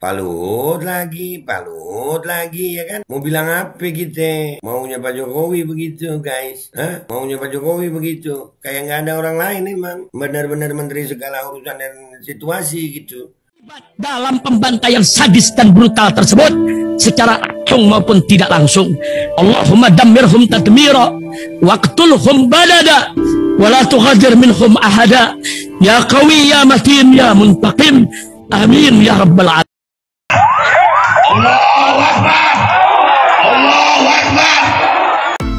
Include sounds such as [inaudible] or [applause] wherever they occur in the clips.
Palut lagi, palut lagi ya kan? Mau bilang apa kita? Maunya Pak Jokowi begitu guys. Hah? Maunya Pak Jokowi begitu. Kayak nggak ada orang lain emang. Benar-benar menteri segala urusan dan situasi gitu. Dalam pembantaian sadis dan brutal tersebut secara langsung maupun tidak langsung Allahumma damirhum tadmira waktulhum badada, wala minhum ahada ya kawi ya matin ya muntakin, amin ya rabbal alamin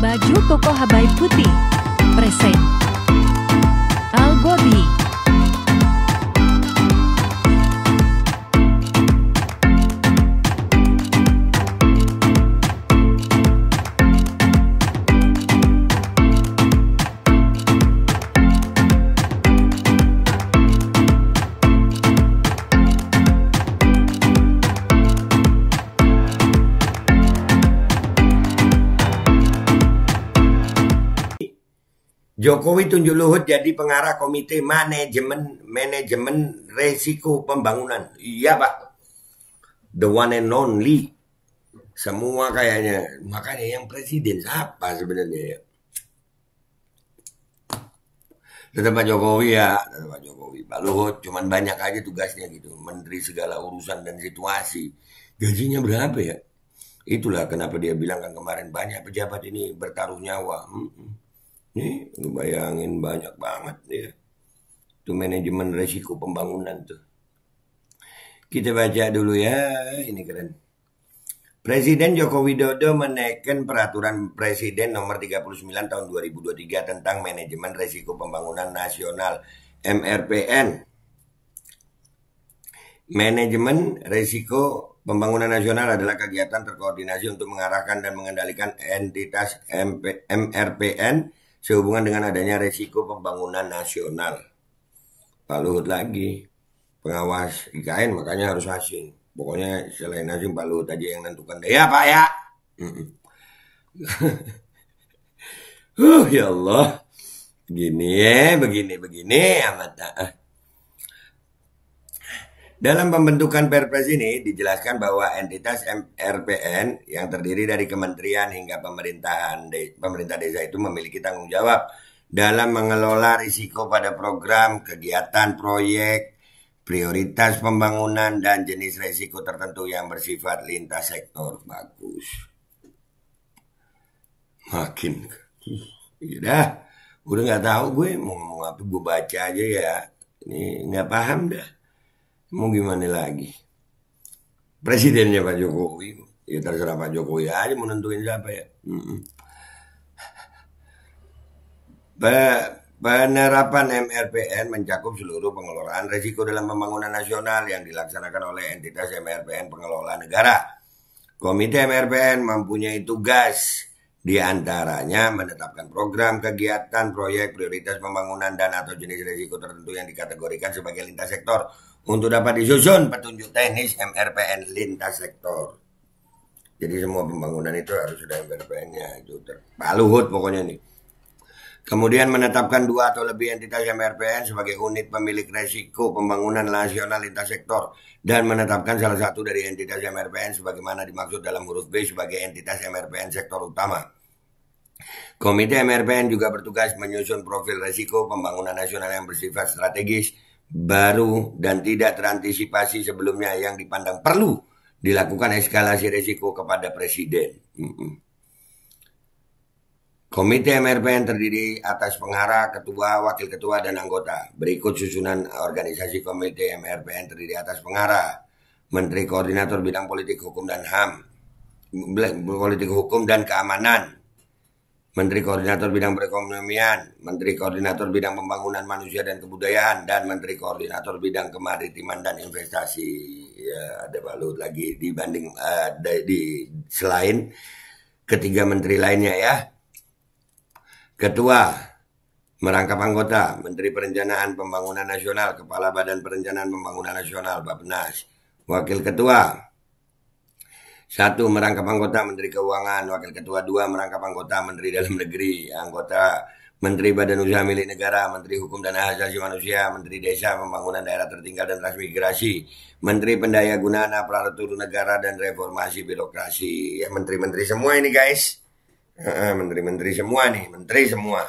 Baju Koko Habaib Putih. Present. Jokowi tunjuk Luhut jadi pengarah komite manajemen manajemen resiko pembangunan. Iya pak, the one and only. Semua kayaknya makanya yang presiden siapa sebenarnya ya? Tetap Pak Jokowi ya, tetap Pak Jokowi. Pak Luhut cuman banyak aja tugasnya gitu, menteri segala urusan dan situasi. Gajinya berapa ya? Itulah kenapa dia bilang kan kemarin banyak pejabat ini bertaruh nyawa. Hmm. hmm. Nih, lu bayangin banyak banget ya. Itu manajemen resiko pembangunan tuh. Kita baca dulu ya, ini keren. Presiden Joko Widodo menaikkan peraturan Presiden nomor 39 tahun 2023 tentang manajemen resiko pembangunan nasional MRPN. Manajemen resiko pembangunan nasional adalah kegiatan terkoordinasi untuk mengarahkan dan mengendalikan entitas MP, MRPN sehubungan dengan adanya resiko pembangunan nasional. Pak Luhut lagi, pengawas IKN makanya harus asing. Pokoknya selain asing Pak Luhut aja yang nentukan. Ya Pak ya. [laughs] Huh ya Allah. Begini ya, begini, begini amat. Ah. Dalam pembentukan Perpres ini dijelaskan bahwa entitas MRPN yang terdiri dari kementerian hingga pemerintahan de pemerintah desa itu memiliki tanggung jawab dalam mengelola risiko pada program, kegiatan, proyek, prioritas pembangunan dan jenis risiko tertentu yang bersifat lintas sektor. Bagus. Makin. Ya dah, udah nggak tahu gue mau ngomong apa gue baca aja ya. Ini nggak paham dah mau gimana lagi presidennya Pak Jokowi ya terserah Pak Jokowi aja menentuin siapa ya Penerapan MRPN mencakup seluruh pengelolaan risiko dalam pembangunan nasional yang dilaksanakan oleh entitas MRPN pengelola negara. Komite MRPN mempunyai tugas di antaranya menetapkan program, kegiatan, proyek, prioritas pembangunan dan atau jenis risiko tertentu yang dikategorikan sebagai lintas sektor untuk dapat disusun petunjuk teknis MRPN lintas sektor. Jadi semua pembangunan itu harus sudah MRPN-nya itu ter Pak pokoknya nih. Kemudian menetapkan dua atau lebih entitas MRPN sebagai unit pemilik resiko pembangunan nasional lintas sektor dan menetapkan salah satu dari entitas MRPN sebagaimana dimaksud dalam huruf B sebagai entitas MRPN sektor utama. Komite MRPN juga bertugas menyusun profil resiko pembangunan nasional yang bersifat strategis baru dan tidak terantisipasi sebelumnya yang dipandang perlu dilakukan eskalasi risiko kepada presiden. Komite MRPN terdiri atas pengarah, ketua, wakil ketua, dan anggota. Berikut susunan organisasi komite MRPN terdiri atas pengarah, menteri koordinator bidang politik hukum dan HAM, politik hukum dan keamanan, Menteri Koordinator Bidang Perekonomian, Menteri Koordinator Bidang Pembangunan Manusia dan Kebudayaan, dan Menteri Koordinator Bidang Kemaritiman dan Investasi. Ya, ada balut lagi dibanding uh, di, di selain ketiga menteri lainnya ya. Ketua merangkap anggota Menteri Perencanaan Pembangunan Nasional, Kepala Badan Perencanaan Pembangunan Nasional Bappenas, Wakil Ketua satu merangkap anggota Menteri Keuangan, Wakil Ketua dua merangkap anggota Menteri Dalam Negeri, anggota Menteri Badan Usaha Milik Negara, Menteri Hukum dan Asasi Manusia, Menteri Desa Pembangunan Daerah Tertinggal dan Transmigrasi, Menteri Pendaya Gunaan Aparatur Negara dan Reformasi Birokrasi. Ya menteri-menteri semua ini guys, menteri-menteri semua nih, menteri semua.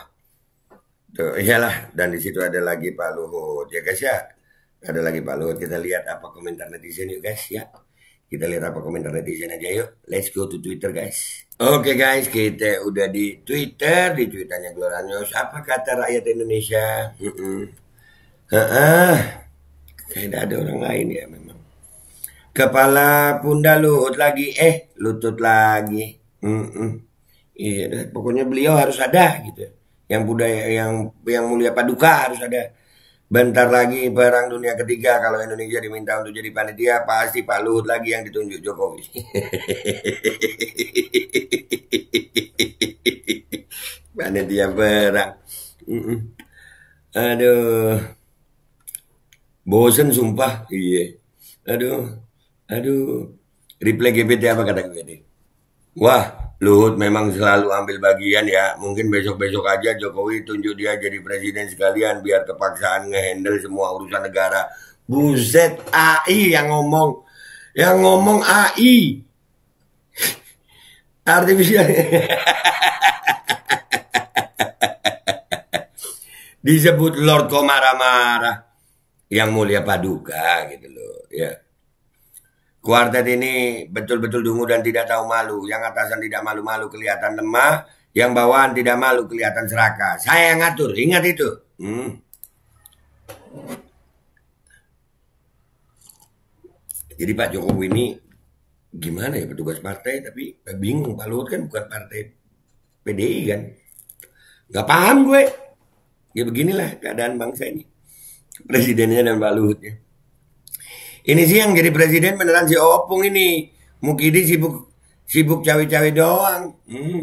Tuh, iyalah. Dan di situ ada lagi Pak Luhut, ya guys ya. Ada lagi Pak Luhut. Kita lihat apa komentar netizen yuk guys ya. Kita lihat apa komentar netizen aja yuk. Let's go to Twitter guys. Oke okay, guys, kita udah di Twitter, di tweetannya Gloranius. Apa kata rakyat Indonesia? Uh -uh. ada orang lain ya memang. Kepala punda lutut lagi, eh lutut lagi. Iya, pokoknya beliau harus ada gitu. Yang budaya, yang yang mulia paduka harus ada Bentar lagi barang dunia ketiga kalau Indonesia diminta untuk jadi panitia pasti Pak Luhut lagi yang ditunjuk Jokowi. [laughs] panitia perang. Aduh. Bosen sumpah. Iya. Aduh. Aduh. Reply GPT apa kata gue nih? Wah, Luhut memang selalu ambil bagian ya. Mungkin besok-besok aja Jokowi tunjuk dia jadi presiden sekalian biar kepaksaan ngehandle semua urusan negara. Buzet AI yang ngomong. Yang ngomong AI. [laughs] Artificial. [laughs] Disebut Lord kok marah Yang mulia paduka gitu loh. Ya. Kuartet ini betul-betul dungu dan tidak tahu malu. Yang atasan tidak malu-malu kelihatan lemah, yang bawahan tidak malu kelihatan serakah. Saya yang ngatur, ingat itu. Hmm. Jadi Pak Jokowi ini gimana ya petugas partai tapi eh, bingung Pak Luhut kan bukan partai PDI kan. Gak paham gue. Ya beginilah keadaan bangsa ini. Presidennya dan Pak Luhutnya. Ini sih yang jadi presiden beneran si Opung ini. Mukidi sibuk sibuk cawe-cawe doang. Hmm.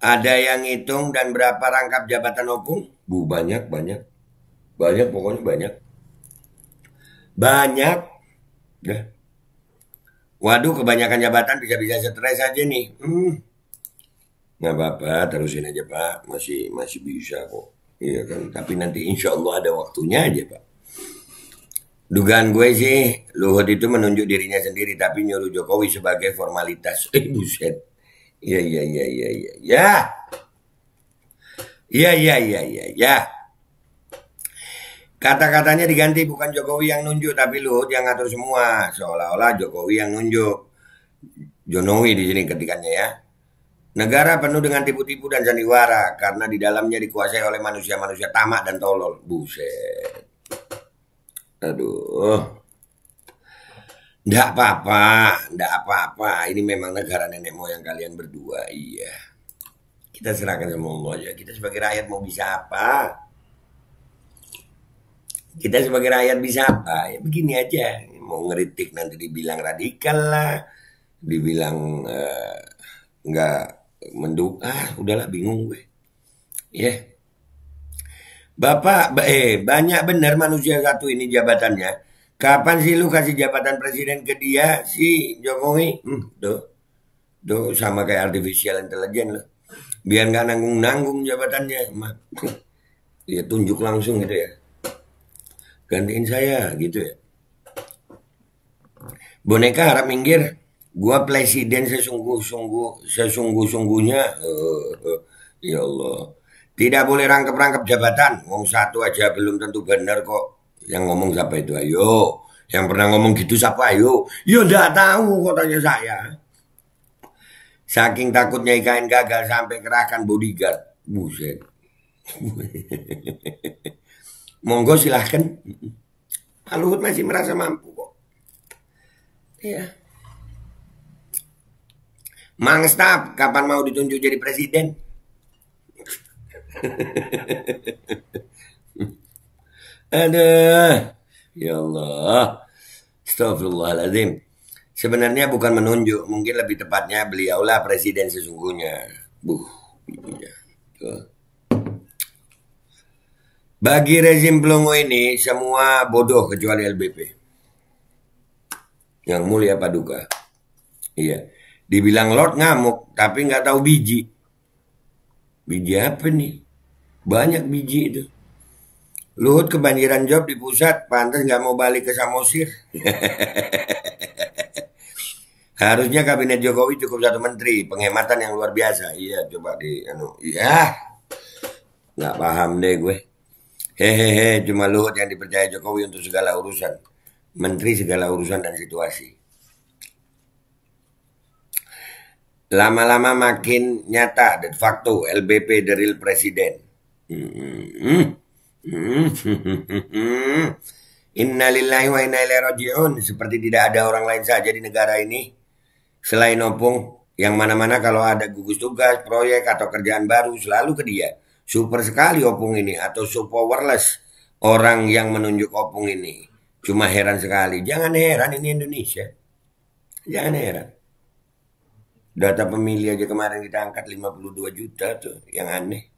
Ada yang hitung dan berapa rangkap jabatan Opung? Bu banyak banyak. Banyak pokoknya banyak. Banyak. ya. Waduh kebanyakan jabatan bisa-bisa stres aja nih. Hmm. Nggak apa-apa, terusin aja Pak. Masih masih bisa kok. Iya kan, tapi nanti insya Allah ada waktunya aja Pak. Dugaan gue sih, Luhut itu menunjuk dirinya sendiri tapi nyuruh Jokowi sebagai formalitas. Eh buset. Iya iya iya iya iya. Ya. Iya iya iya iya ya. Kata-katanya diganti bukan Jokowi yang nunjuk tapi Luhut yang ngatur semua. Seolah-olah Jokowi yang nunjuk. Jonowi di sini ketikannya ya. Negara penuh dengan tipu-tipu dan sandiwara karena di dalamnya dikuasai oleh manusia-manusia tamak dan tolol. Buset. Aduh. Ndak apa-apa, ndak apa-apa. Ini memang negara nenek moyang kalian berdua, iya. Kita serahkan sama Allah ya. Kita sebagai rakyat mau bisa apa? Kita sebagai rakyat bisa apa? Ya begini aja. Mau ngeritik nanti dibilang radikal lah, dibilang eh, nggak uh, mendukung. Ah, udahlah bingung gue. Ya. Yeah. Bapak, eh banyak benar manusia satu ini jabatannya. Kapan sih lu kasih jabatan presiden ke dia si Jokowi? Hmm, tuh, tuh sama kayak artificial intelligence loh. Biar nggak nanggung-nanggung jabatannya, Ma, [clears throat] ya tunjuk langsung gitu ya. Gantiin saya gitu ya. Boneka harap minggir. Gua presiden sesungguh-sungguh sesungguh-sungguhnya. Uh, uh, ya Allah. Tidak boleh rangkap-rangkap jabatan. Wong satu aja belum tentu benar kok. Yang ngomong siapa itu? Ayo. Yang pernah ngomong gitu siapa? Ayo. Yo ya, ndak tahu kok tanya saya. Saking takutnya IKN gagal sampai kerahkan bodyguard. Buset. [laughs] Monggo silahkan. Pak Luhut masih merasa mampu kok. Iya. Mang kapan mau ditunjuk jadi presiden? [laughs] Ada. Ya Allah. Astagfirullahaladzim. Sebenarnya bukan menunjuk, mungkin lebih tepatnya beliaulah presiden sesungguhnya. Buh. Ya. Bagi rezim Belongo ini semua bodoh kecuali LBP. Yang mulia paduka. Iya. Dibilang Lord ngamuk, tapi nggak tahu biji. Biji apa nih? Banyak biji itu. Luhut kebanjiran job di pusat, pantas nggak mau balik ke Samosir. [laughs] Harusnya kabinet Jokowi cukup satu menteri, penghematan yang luar biasa. Iya, coba di, anu, iya, nggak paham deh gue. Hehehe, cuma Luhut yang dipercaya Jokowi untuk segala urusan, menteri segala urusan dan situasi. Lama-lama makin nyata de facto LBP deril presiden. [laughs] Innalillahi wa inna ilaihi raji'un. Seperti tidak ada orang lain saja di negara ini. Selain opung, yang mana-mana kalau ada gugus tugas, proyek, atau kerjaan baru, selalu ke dia. Super sekali opung ini, atau so powerless orang yang menunjuk opung ini. Cuma heran sekali. Jangan heran, ini Indonesia. Jangan heran. Data pemilih aja kemarin kita angkat 52 juta tuh, yang aneh.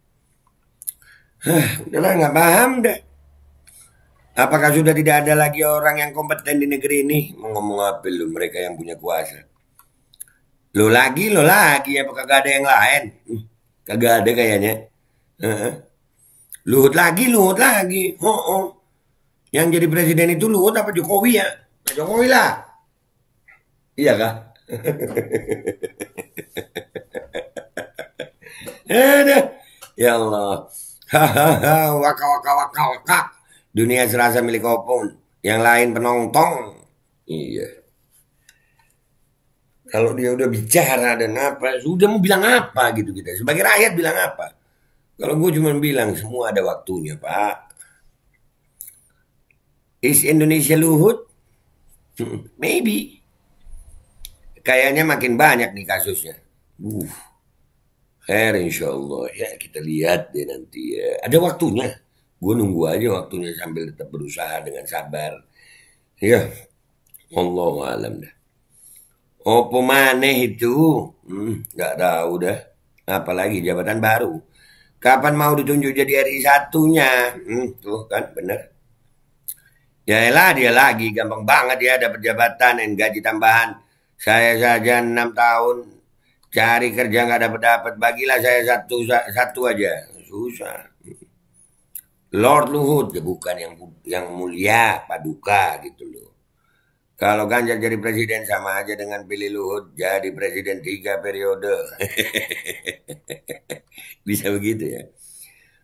Hah, udahlah nggak paham deh. Apakah sudah tidak ada lagi orang yang kompeten di negeri ini? Mau ngomong apa lu mereka yang punya kuasa? Lu lagi, lu lagi, apakah gak ada yang lain? Hmm, kagak ada kayaknya. Luhut lagi, Luhut lagi. Oh, oh. Yang jadi presiden itu Luhut apa Jokowi ya? Jokowi lah. Iya kah? [laughs] ya Allah. Hahaha, [laughs] waka waka waka waka. Dunia serasa milik opung. Yang lain penonton. Iya. Kalau dia udah bicara dan apa, sudah mau bilang apa gitu kita. Sebagai rakyat bilang apa? Kalau gue cuma bilang semua ada waktunya pak. Is Indonesia luhut? Hmm, maybe. Kayaknya makin banyak nih kasusnya. Uh. Air eh, insya Allah ya kita lihat deh nanti ya. Ada waktunya. Gue nunggu aja waktunya sambil tetap berusaha dengan sabar. Ya, Allah alam dah. Oh maneh itu? Hmm, gak tahu dah. Apalagi jabatan baru. Kapan mau ditunjuk jadi RI satunya? Hmm, tuh kan bener. Ya Yaelah dia lagi gampang banget ya dapat jabatan dan gaji tambahan. Saya saja enam tahun cari kerja nggak dapat dapat bagilah saya satu satu aja susah Lord Luhut ya bukan yang yang mulia paduka gitu loh kalau Ganjar jadi presiden sama aja dengan pilih Luhut jadi presiden tiga periode [laughs] bisa begitu ya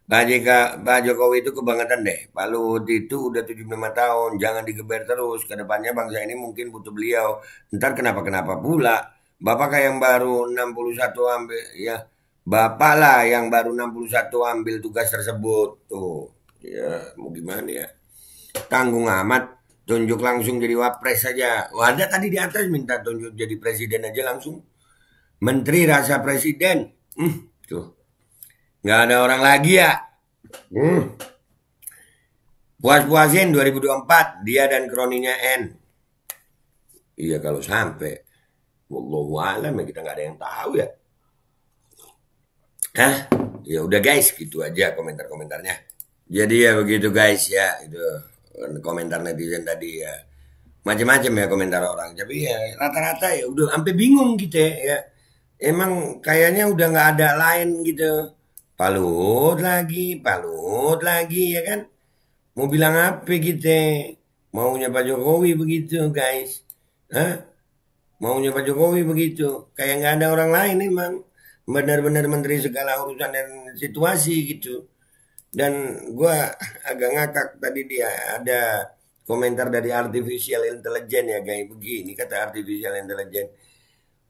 Pak, Jika, Pak Jokowi itu kebangetan deh. Pak Luhut itu udah 75 tahun, jangan digeber terus. Kedepannya bangsa ini mungkin butuh beliau. Ntar kenapa-kenapa pula Bapak yang baru 61 ambil ya Bapak lah yang baru 61 ambil tugas tersebut tuh ya mau gimana ya tanggung amat tunjuk langsung jadi wapres saja wadah tadi di atas minta tunjuk jadi presiden aja langsung menteri rasa presiden hmm, tuh nggak ada orang lagi ya hmm. puas-puasin 2024 dia dan kroninya N iya kalau sampai Wallahu alam kita nggak ada yang tahu ya. Hah? Ya udah guys, gitu aja komentar-komentarnya. Jadi ya begitu guys ya, itu komentar netizen tadi ya. Macam-macam ya komentar orang. Tapi ya rata-rata ya udah sampai bingung gitu ya. Emang kayaknya udah nggak ada lain gitu. Palut lagi, palut lagi ya kan. Mau bilang apa gitu? Maunya Pak Jokowi begitu guys. Hah? Maunya Pak Jokowi begitu. Kayak nggak ada orang lain emang Benar-benar menteri segala urusan dan situasi gitu. Dan gue agak ngakak tadi dia ada komentar dari artificial intelligence ya kayak begini kata artificial intelligence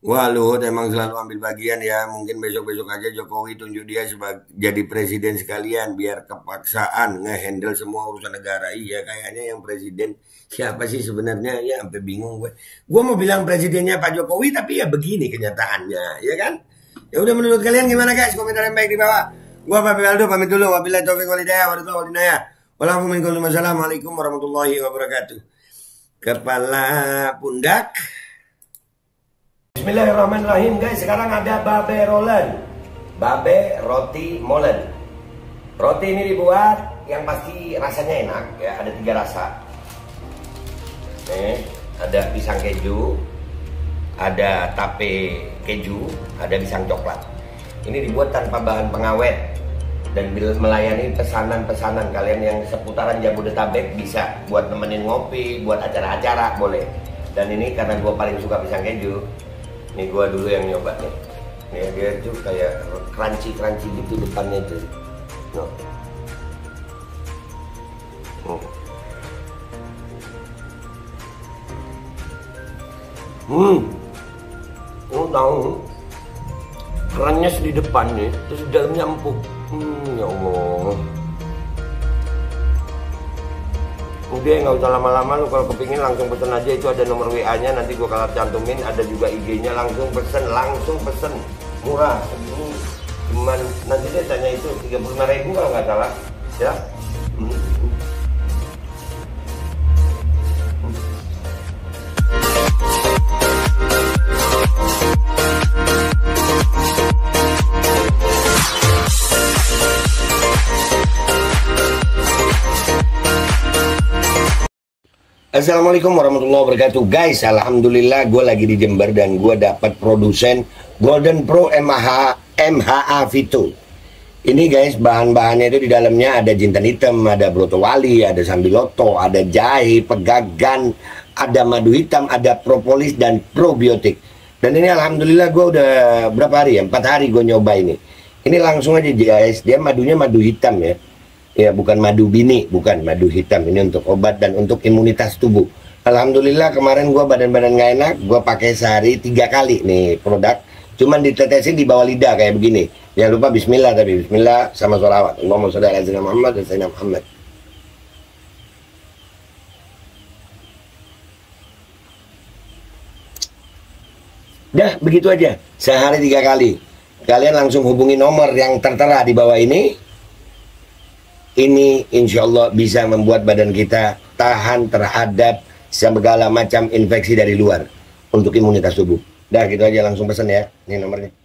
Wah Luhut emang selalu ambil bagian ya. Mungkin besok-besok aja Jokowi tunjuk dia sebagai jadi presiden sekalian biar kepaksaan ngehandle semua urusan negara. Iya kayaknya yang presiden siapa sih sebenarnya? Ya sampai bingung gue. Gue mau bilang presidennya Pak Jokowi tapi ya begini kenyataannya, ya kan? Ya udah menurut kalian gimana guys? Komentar yang baik di bawah. Gue Pak Aldo pamit dulu. Wabillahi taufiq Wassalamualaikum warahmatullahi wabarakatuh. Kepala pundak. Bismillahirrahmanirrahim guys Sekarang ada babe rollen Babe roti molen Roti ini dibuat Yang pasti rasanya enak ya Ada tiga rasa Nih, eh, Ada pisang keju Ada tape keju Ada pisang coklat Ini dibuat tanpa bahan pengawet dan bila melayani pesanan-pesanan kalian yang seputaran Jabodetabek bisa buat nemenin ngopi, buat acara-acara boleh. Dan ini karena gue paling suka pisang keju, ini gua dulu yang nyoba nih nih dia tuh kayak crunchy crunchy gitu depannya itu no. hmm. hmm lu hmm, tahu kerannya di depan nih terus dalamnya empuk hmm ya allah gede nggak usah lama-lama lu kalau kepingin langsung pesen aja itu ada nomor WA nya nanti gua kalah cantumin ada juga IG nya langsung pesen langsung pesen murah cuman nanti dia tanya itu 35 ribu kalau nggak salah ya Assalamualaikum warahmatullahi wabarakatuh Guys, Alhamdulillah gue lagi di Jember dan gue dapat produsen Golden Pro MHA MHA Vito Ini guys, bahan-bahannya itu di dalamnya ada jintan hitam, ada broto wali, ada sambiloto, ada jahe, pegagan, ada madu hitam, ada propolis dan probiotik Dan ini Alhamdulillah gue udah berapa hari ya, 4 hari gue nyoba ini Ini langsung aja guys, dia madunya madu hitam ya ya bukan madu bini, bukan madu hitam ini untuk obat dan untuk imunitas tubuh. Alhamdulillah kemarin gue badan-badan gak enak, gue pakai sehari tiga kali nih produk. Cuman ditetesin di bawah lidah kayak begini. Jangan lupa Bismillah tapi Bismillah sama sholawat. Allahumma sholli ala Sayyidina Muhammad dan Sayyidina Muhammad. Dah begitu aja sehari tiga kali. Kalian langsung hubungi nomor yang tertera di bawah ini ini insya Allah bisa membuat badan kita tahan terhadap segala macam infeksi dari luar untuk imunitas tubuh. Dah gitu aja langsung pesan ya. Ini nomornya.